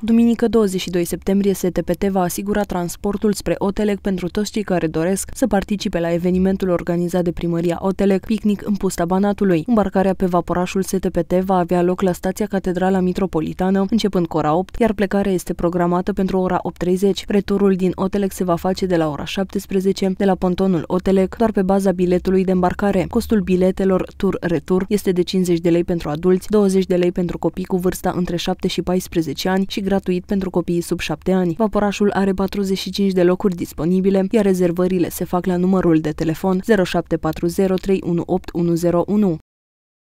Duminică 22 septembrie, STPT va asigura transportul spre Otelec pentru toți cei care doresc să participe la evenimentul organizat de primăria Otelec, picnic în pusta Banatului. Îmbarcarea pe vaporașul STPT va avea loc la stația Catedrala Mitropolitană, începând cu ora 8, iar plecarea este programată pentru ora 8.30. Returul din Otelec se va face de la ora 17, de la pontonul Otelec, doar pe baza biletului de îmbarcare. Costul biletelor tur-retur este de 50 de lei pentru adulți, 20 de lei pentru copii cu vârsta între 7 și 14 ani și gratuit pentru copiii sub 7 ani. Vaporașul are 45 de locuri disponibile, iar rezervările se fac la numărul de telefon 0740